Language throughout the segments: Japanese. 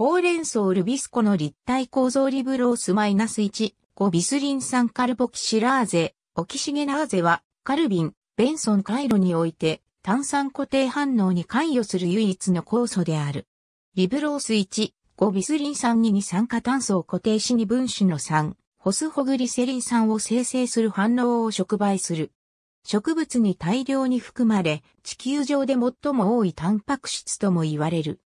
ほうれん草ルビスコの立体構造リブロースマイナス -1、5ビスリン酸カルボキシラーゼ、オキシゲラーゼは、カルビン、ベンソン回路において、炭酸固定反応に関与する唯一の酵素である。リブロース1、5ビスリン酸2に酸化炭素を固定し二分子の酸、ホスホグリセリン酸を生成する反応を触媒する。植物に大量に含まれ、地球上で最も多いタンパク質とも言われる。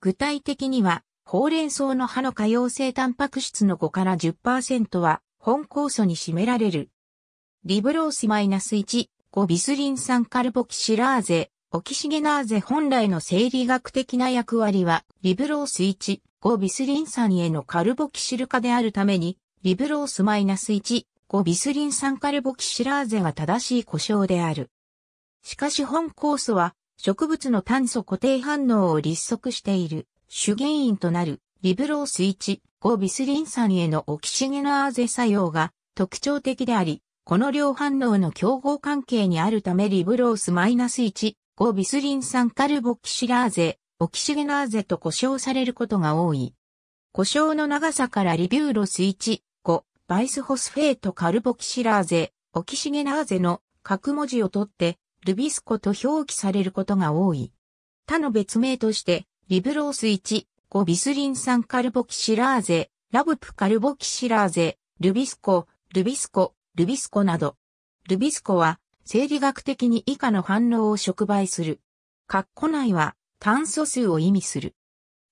具体的には、ほうれん草の葉の可溶性タンパク質の5から10%は本酵素に占められる。リブロース -1、5ビスリン酸カルボキシラーゼ、オキシゲナーゼ本来の生理学的な役割は、リブロース1、5ビスリン酸へのカルボキシル化であるために、リブロース -1、5ビスリン酸カルボキシラーゼは正しい故障である。しかし本酵素は、植物の炭素固定反応を立足している。主原因となるリブロース1、5ビスリン酸へのオキシゲナーゼ作用が特徴的であり、この両反応の競合関係にあるためリブロース -1、5ビスリン酸カルボキシラーゼ、オキシゲナーゼと呼称されることが多い。呼称の長さからリビューロス1、5、バイスホスフェートカルボキシラーゼ、オキシゲナーゼの各文字を取って、ルビスコと表記されることが多い。他の別名として、リブロース1、5ビスリン酸カルボキシラーゼ、ラブプカルボキシラーゼ、ルビスコ、ルビスコ、ルビスコなど。ルビスコは生理学的に以下の反応を触媒する。括弧内は炭素数を意味する。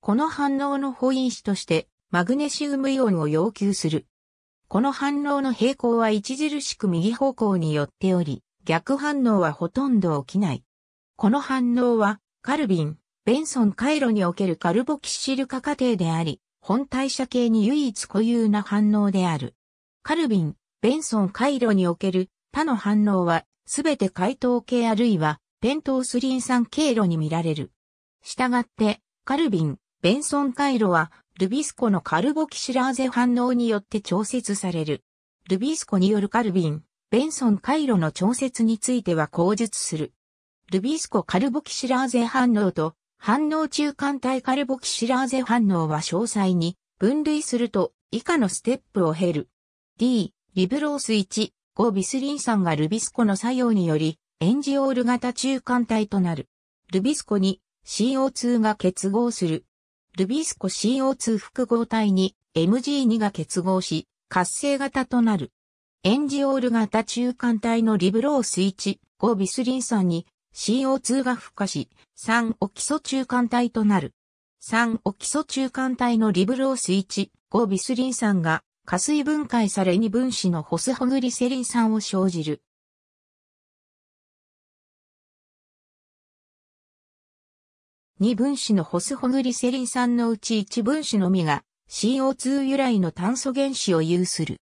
この反応の方因子としてマグネシウムイオンを要求する。この反応の平行は著しく右方向によっており、逆反応はほとんど起きない。この反応はカルビン、ベンソン回路におけるカルボキシル化過程であり、本代謝系に唯一固有な反応である。カルビン、ベンソン回路における他の反応は、すべて解糖系あるいは、ペントースリン酸経路に見られる。したがって、カルビン、ベンソン回路は、ルビスコのカルボキシラーゼ反応によって調節される。ルビスコによるカルビン、ベンソン回路の調節については口述する。ルビスコカルボキシラーゼ反応と反応中間体カルボキシラーゼ反応は詳細に分類すると以下のステップを経る。D、リブロース1、5ビスリン酸がルビスコの作用によりエンジオール型中間体となる。ルビスコに CO2 が結合する。ルビスコ CO2 複合体に MG2 が結合し活性型となる。エンジオール型中間体のリブロース1、5ビスリン酸に CO2 が孵化し、酸を基礎中間体となる。酸を基礎中間体のリブロース1、5ビスリン酸が、加水分解され2分子のホスホグリセリン酸を生じる。2分子のホスホグリセリン酸のうち1分子のみが CO2 由来の炭素原子を有する。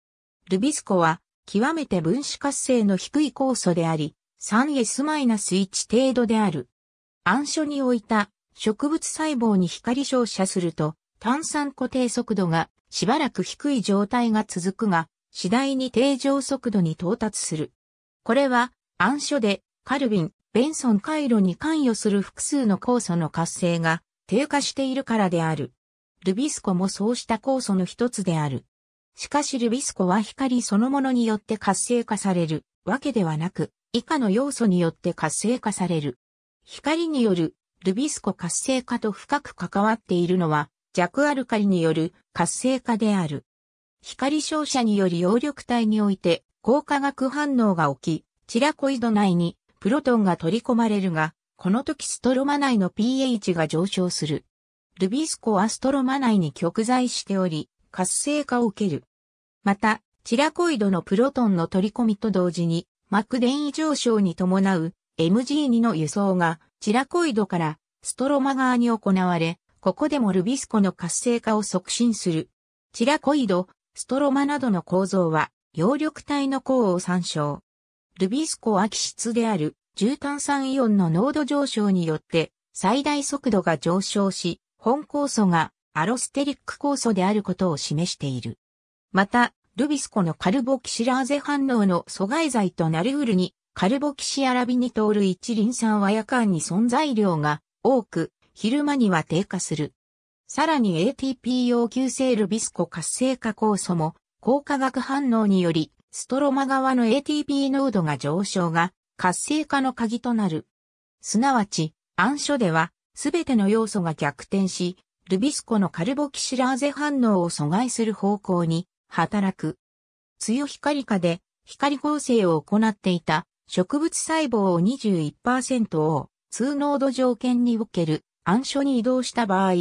ルビスコは極めて分子活性の低い酵素であり、3S-1 程度である。暗所に置いた植物細胞に光照射すると、炭酸固定速度がしばらく低い状態が続くが、次第に定常速度に到達する。これは暗所でカルビン、ベンソン回路に関与する複数の酵素の活性が低下しているからである。ルビスコもそうした酵素の一つである。しかしルビスコは光そのものによって活性化されるわけではなく、以下の要素によって活性化される。光によるルビスコ活性化と深く関わっているのは弱アルカリによる活性化である。光照射により葉緑体において効化学反応が起き、チラコイド内にプロトンが取り込まれるが、この時ストロマ内の pH が上昇する。ルビスコはストロマ内に極在しており、活性化を受ける。また、チラコイドのプロトンの取り込みと同時に、マック電位上昇に伴う MG2 の輸送がチラコイドからストロマ側に行われ、ここでもルビスコの活性化を促進する。チラコイド、ストロマなどの構造は、葉緑体の項を参照。ルビスコは気質である、重炭酸イオンの濃度上昇によって、最大速度が上昇し、本酵素がアロステリック酵素であることを示している。また、ルビスコのカルボキシラーゼ反応の阻害剤となりうるに、カルボキシアラビニトール一輪酸は夜間に存在量が多く、昼間には低下する。さらに ATP 要求性ルビスコ活性化酵素も、高化学反応により、ストロマ側の ATP 濃度が上昇が活性化の鍵となる。すなわち、暗所では、すべての要素が逆転し、ルビスコのカルボキシラーゼ反応を阻害する方向に働く。強光化で光合成を行っていた植物細胞を21%を通濃度条件における暗所に移動した場合、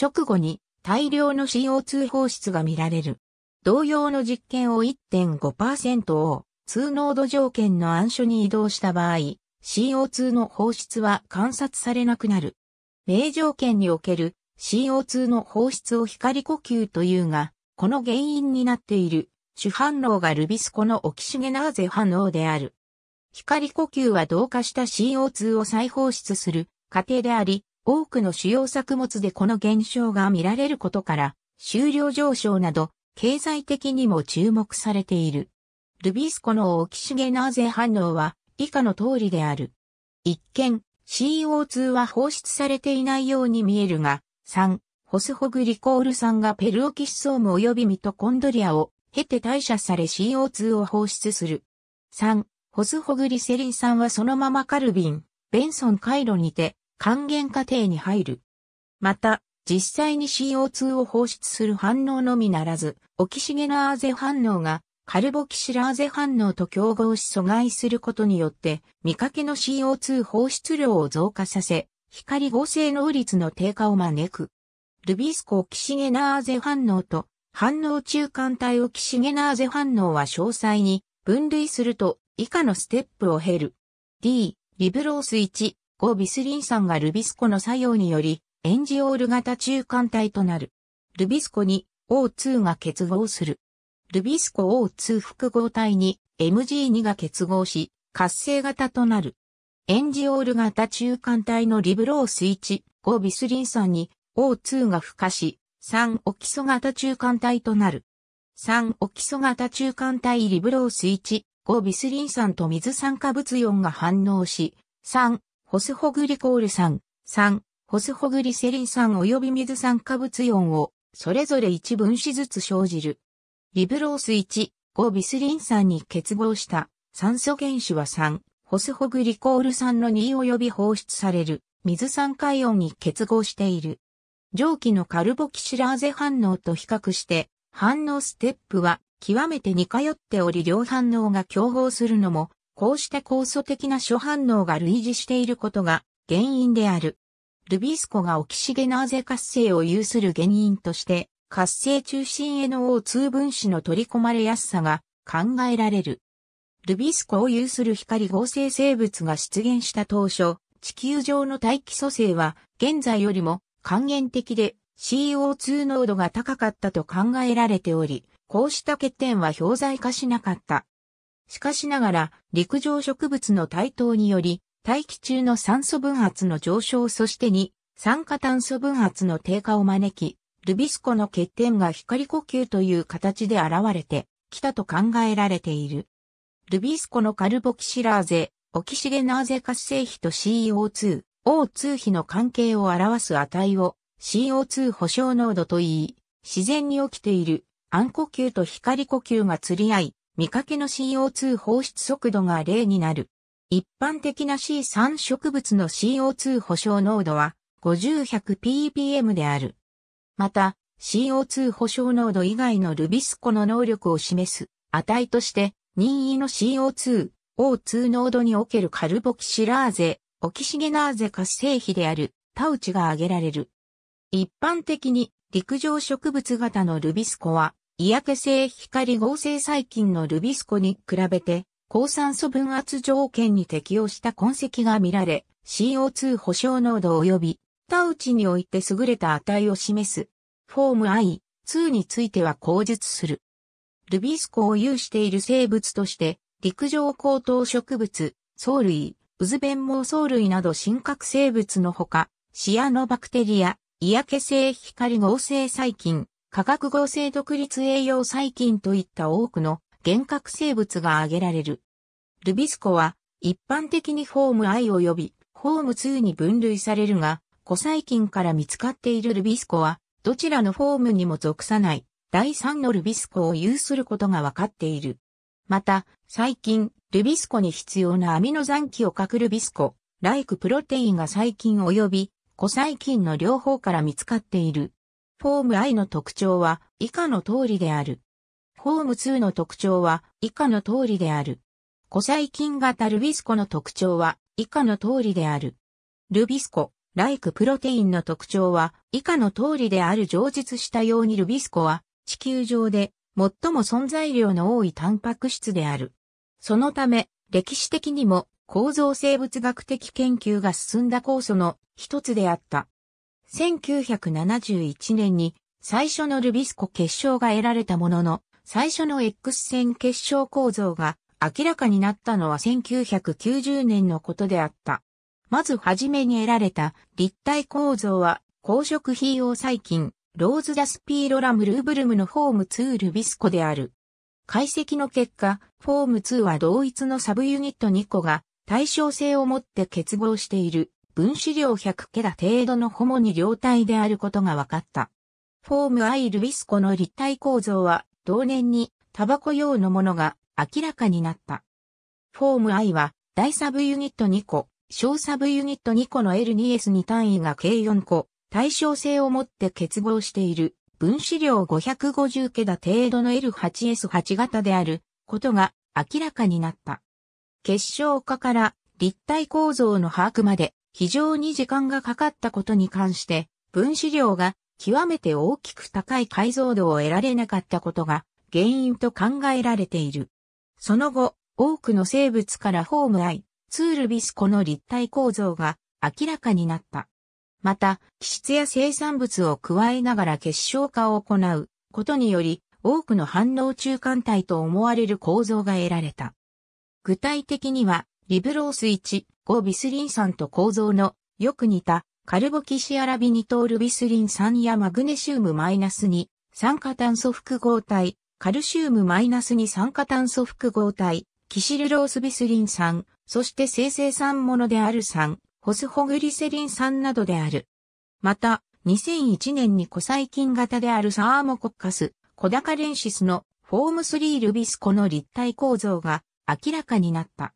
直後に大量の CO2 放出が見られる。同様の実験を1.5%を通濃度条件の暗所に移動した場合、CO2 の放出は観察されなくなる。名条件における CO2 の放出を光呼吸というが、この原因になっている主反応がルビスコのオキシゲナーゼ反応である。光呼吸は同化した CO2 を再放出する過程であり、多くの主要作物でこの現象が見られることから、収量上昇など、経済的にも注目されている。ルビスコのオキシゲナーゼ反応は以下の通りである。一見、CO2 は放出されていないように見えるが、3、ホスホグリコール酸がペルオキシソーム及びミトコンドリアを経て代謝され CO2 を放出する。3、ホスホグリセリン酸はそのままカルビン、ベンソン回路にて還元過程に入る。また、実際に CO2 を放出する反応のみならず、オキシゲナーゼ反応がカルボキシラーゼ反応と競合し阻害することによって、見かけの CO2 放出量を増加させ、光合成能率の低下を招く。ルビスコ・キシゲナーゼ反応と反応中間体をキシゲナーゼ反応は詳細に分類すると以下のステップを経る。D、リブロース1、5ビスリン酸がルビスコの作用によりエンジオール型中間体となる。ルビスコに O2 が結合する。ルビスコ O2 複合体に MG2 が結合し活性型となる。エンジオール型中間体のリブロース1、5ビスリン酸に O2 が孵化し、3オキソ型中間体となる。3オキソ型中間体リブロース1、5ビスリン酸と水酸化物イオンが反応し、3ホスホグリコール酸、3ホスホグリセリン酸及び水酸化物イオンをそれぞれ1分子ずつ生じる。リブロース1、5ビスリン酸に結合した酸素原子は3、ホスホグリコール酸の2及び放出される水酸化イオンに結合している。蒸気のカルボキシラーゼ反応と比較して、反応ステップは極めて似通っており両反応が競合するのも、こうした酵素的な諸反応が類似していることが原因である。ルビスコがオキシゲナーゼ活性を有する原因として、活性中心 NO2 分子の取り込まれやすさが考えられる。ルビスコを有する光合成生物が出現した当初、地球上の大気組成は現在よりも還元的で CO2 濃度が高かったと考えられており、こうした欠点は表在化しなかった。しかしながら、陸上植物の台頭により、大気中の酸素分圧の上昇そしてに、酸化炭素分圧の低下を招き、ルビスコの欠点が光呼吸という形で現れてきたと考えられている。ルビスコのカルボキシラーゼ、オキシゲナーゼ活性比と CO2、O 通比の関係を表す値を CO2 保証濃度と言い、自然に起きている暗呼吸と光呼吸が釣り合い、見かけの CO2 放出速度が0になる。一般的な C3 植物の CO2 保証濃度は 50-100ppm である。また、CO2 保証濃度以外のルビスコの能力を示す値として、任意の CO2、O2 濃度におけるカルボキシラーゼ、オキシゲナーゼ活性比であるタウチが挙げられる。一般的に陸上植物型のルビスコは、嫌気性光合成細菌のルビスコに比べて、抗酸素分圧条件に適応した痕跡が見られ、CO2 保証濃度及び、タウチにおいて優れた値を示す。フォーム I2 については口述する。ルビスコを有している生物として、陸上高等植物、藻類、ウズベンモウ類など真核生物のほか、シアノバクテリア、嫌気性光合成細菌、化学合成独立栄養細菌といった多くの原核生物が挙げられる。ルビスコは一般的にフォーム I 及びフォーム2に分類されるが、古細菌から見つかっているルビスコは、どちらのフォームにも属さない第3のルビスコを有することが分かっている。また、細菌、ルビスコに必要なアミノ残基をくルビスコ、ライクプロテインが細菌及びコ細菌の両方から見つかっている。フォーム I の特徴は以下の通りである。フォーム2の特徴は以下の通りである。コ細菌型ルビスコの特徴は以下の通りである。ルビスコ、ライクプロテインの特徴は以下の通りである上述したようにルビスコは地球上で最も存在量の多いタンパク質である。そのため、歴史的にも構造生物学的研究が進んだ酵素の一つであった。1971年に最初のルビスコ結晶が得られたものの、最初の X 線結晶構造が明らかになったのは1990年のことであった。まず初めに得られた立体構造は、公職費用細菌、ローズダスピーロラムルーブルムのフォーム2ルビスコである。解析の結果、フォーム2は同一のサブユニット2個が対称性を持って結合している分子量100ケラ程度のホモに両体であることが分かった。フォーム I ルビスコの立体構造は同年にタバコ用のものが明らかになった。フォーム I は大サブユニット2個、小サブユニット2個の L2S2 単位が計4個、対称性を持って結合している分子量550桁程度の L8S8 型であることが明らかになった。結晶化から立体構造の把握まで非常に時間がかかったことに関して分子量が極めて大きく高い解像度を得られなかったことが原因と考えられている。その後、多くの生物からホームアイ、ツールビスコの立体構造が明らかになった。また、気質や生産物を加えながら結晶化を行うことにより、多くの反応中間体と思われる構造が得られた。具体的には、リブロース1、5ビスリン酸と構造のよく似たカルボキシアラビニトールビスリン酸やマグネシウムマイナス -2、酸化炭素複合体、カルシウムマイナス -2 酸化炭素複合体、キシルロースビスリン酸、そして生成酸ものである酸、ホスホグリセリン酸などである。また、2001年に古細菌型であるサーモコッカス、コダカレンシスのフォーム3ルビスコの立体構造が明らかになった。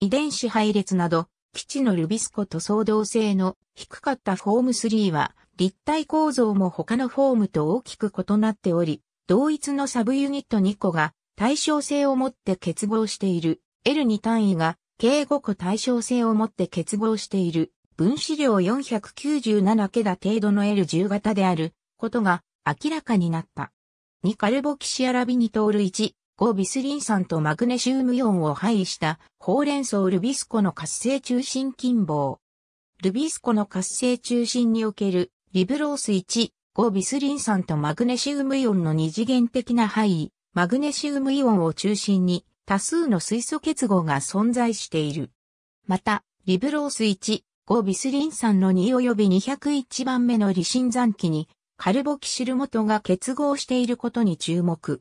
遺伝子配列など、基地のルビスコと相同性の低かったフォーム3は、立体構造も他のフォームと大きく異なっており、同一のサブユニット2個が対称性を持って結合している L2 単位が計5個対称性を持って結合している分子量497桁程度の L10 型であることが明らかになった。2カルボキシアラビニトール1、5ビスリン酸とマグネシウムイオンを配したほうれん草ルビスコの活性中心筋棒。ルビスコの活性中心におけるリブロース1、5ビスリン酸とマグネシウムイオンの二次元的な範囲、マグネシウムイオンを中心に多数の水素結合が存在している。また、リブロース1、5ビスリン酸の2及び201番目のリシン残機に、カルボキシル元が結合していることに注目。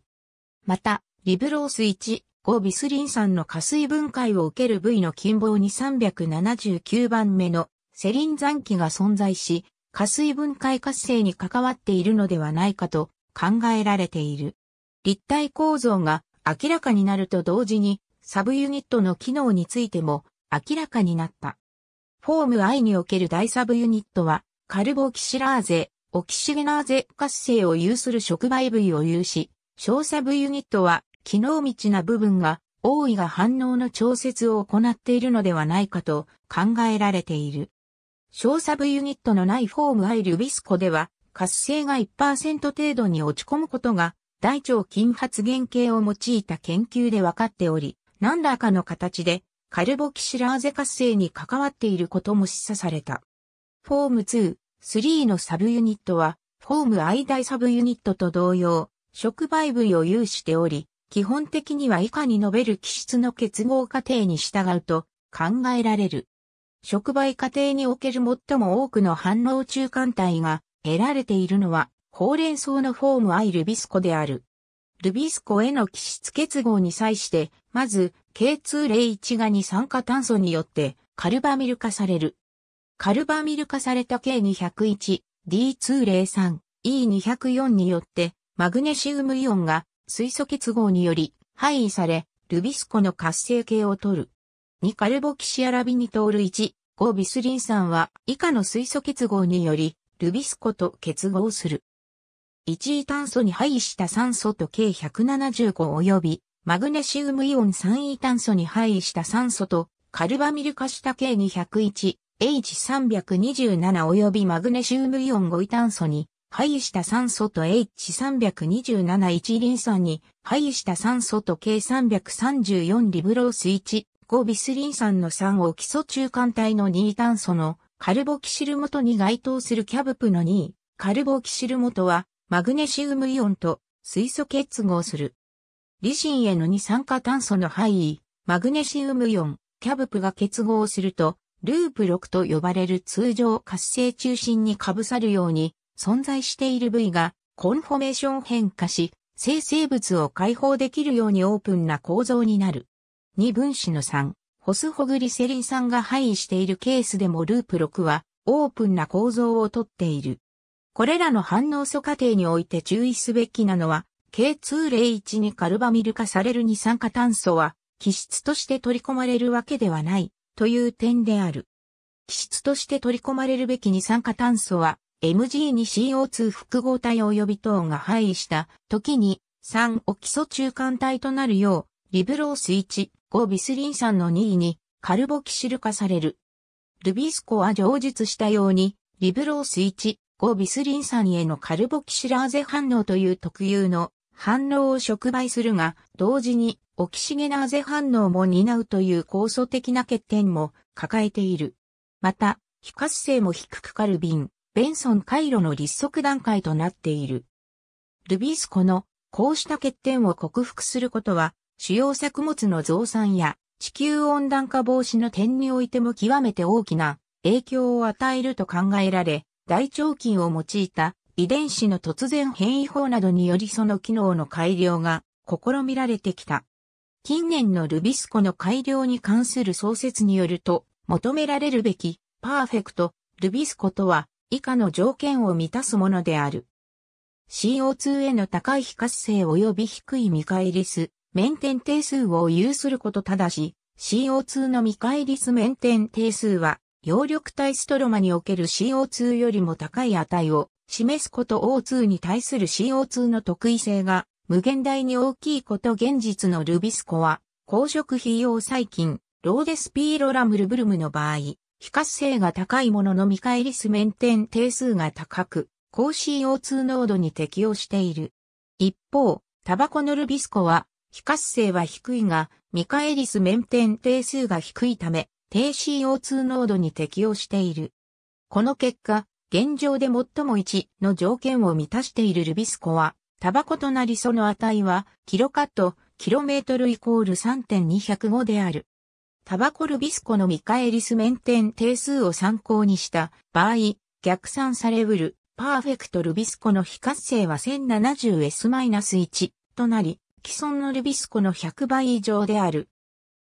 また、リブロース1、5ビスリン酸の加水分解を受ける部位の近傍に379番目のセリン残機が存在し、加水分解活性に関わっているのではないかと考えられている。立体構造が明らかになると同時に、サブユニットの機能についても明らかになった。フォーム I における大サブユニットは、カルボキシラーゼ、オキシゲナーゼ活性を有する触媒部位を有し、小サブユニットは、機能道な部分が、多いが反応の調節を行っているのではないかと考えられている。小サブユニットのないフォーム I ルビスコでは、活性が1%程度に落ち込むことが大腸菌発現系を用いた研究で分かっており、何らかの形でカルボキシラーゼ活性に関わっていることも示唆された。フォーム2、3のサブユニットは、フォームダ大サブユニットと同様、触媒部位を有しており、基本的には以下に述べる基質の結合過程に従うと考えられる。触媒過程における最も多くの反応中間体が得られているのはほうれん草のフォームアイルビスコである。ルビスコへの基質結合に際して、まず K201 が二酸化炭素によってカルバミル化される。カルバミル化された K201、D203、E204 によってマグネシウムイオンが水素結合により排異され、ルビスコの活性系を取る。2カルボキシアラビニトール1、5ビスリン酸は以下の水素結合によりルビスコと結合する。1位炭素に配した酸素と計175及び、マグネシウムイオン3位炭素に配した酸素と、カルバミル化した計201、H327 及びマグネシウムイオン5位炭素に、配した酸素と H327 リン酸に配した酸素と計334リブロース1、5ビスリン酸の3を基礎中間体の2炭素のカルボキシル元に該当するキャブプの2、カルボキシル元はマグネシウムイオンと水素結合する。リシンへの二酸化炭素の範囲、マグネシウムイオン、キャブプが結合すると、ループ6と呼ばれる通常活性中心に被さるように存在している部位がコンフォメーション変化し、生成物を解放できるようにオープンな構造になる。2分子の3、ホスホグリセリン酸が配位しているケースでもループ6はオープンな構造をとっている。これらの反応素過程において注意すべきなのは、K201 にカルバミル化される二酸化炭素は、気質として取り込まれるわけではない、という点である。気質として取り込まれるべき二酸化炭素は、MG に CO2 複合体及び等が配位した時に、3を基礎中間体となるよう、リブロース1、5ビスリン酸の2位に、カルボキシル化される。ルビスコは上述したように、リブロース1、5ビスリン酸へのカルボキシラーゼ反応という特有の反応を触媒するが、同時にオキシゲナーゼ反応も担うという構素的な欠点も抱えている。また、非活性も低くカルビン、ベンソン回路の立足段階となっている。ルビスコのこうした欠点を克服することは、主要作物の増産や地球温暖化防止の点においても極めて大きな影響を与えると考えられ、大腸菌を用いた遺伝子の突然変異法などによりその機能の改良が試みられてきた。近年のルビスコの改良に関する創設によると、求められるべきパーフェクトルビスコとは以下の条件を満たすものである。CO2 への高い非活性及び低い未り率、面点定数を有することただし、CO2 の未開率面点定数は葉緑体ストロマにおける CO2 よりも高い値を示すこと O2 に対する CO2 の特異性が無限大に大きいこと現実のルビスコは、公職費用細菌、ローデスピーロラムルブルムの場合、非活性が高いものの見返りスメンテン定数が高く、高 CO2 濃度に適応している。一方、タバコのルビスコは、非活性は低いが、見返りスメンテン定数が低いため、低 CO2 濃度に適応している。この結果、現状で最も1の条件を満たしているルビスコは、タバコとなりその値は、キロカット、キロメートルイコール3.205である。タバコルビスコの見返りスメンテン定数を参考にした場合、逆算されうる、パーフェクトルビスコの非活性は 1070S-1 となり、既存のルビスコの100倍以上である。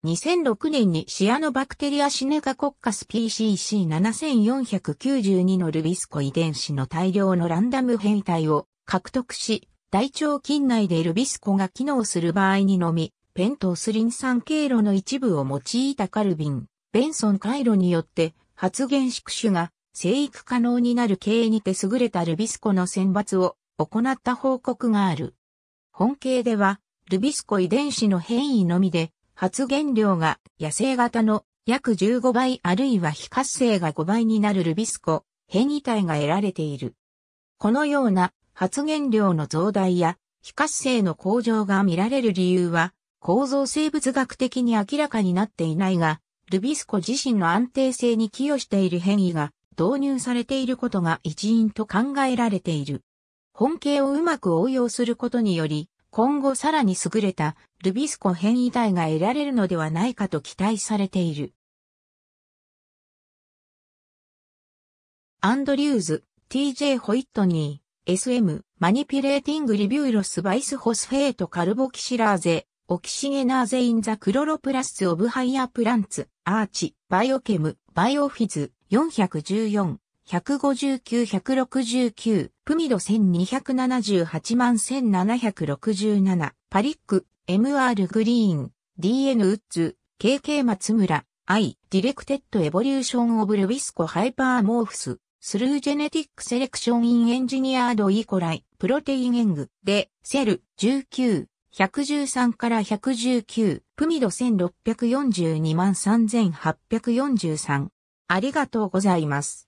2006年にシアノバクテリアシネカコッカス PCC7492 のルビスコ遺伝子の大量のランダム変異体を獲得し、大腸菌内でルビスコが機能する場合にのみ、ペントスリン酸経路の一部を用いたカルビン、ベンソン回路によって発現宿主が生育可能になる経営にて優れたルビスコの選抜を行った報告がある。本系では、ルビスコ遺伝子の変異のみで、発現量が野生型の約15倍あるいは非活性が5倍になるルビスコ変異体が得られている。このような発現量の増大や非活性の向上が見られる理由は構造生物学的に明らかになっていないが、ルビスコ自身の安定性に寄与している変異が導入されていることが一因と考えられている。本形をうまく応用することにより、今後さらに優れたルビスコ変異体が得られるのではないかと期待されている。アンドリューズ、TJ ホイットニー、SM、マニピュレーティングリビューロスバイスホスフェートカルボキシラーゼ、オキシゲナーゼインザクロロプラスオブハイアプランツ、アーチ、バイオケム、バイオフィズ、414。159-169、プミド1278万1767、パリック、MR グリーン、DN ウッズ、KK 松村、I、ディレクテッドエボリューションオブルビスコハイパーモーフス、スルージェネティックセレクションインエンジニアードイコライ、プロテインエング、で、セル、19、113から119、プミド1642万3843。ありがとうございます。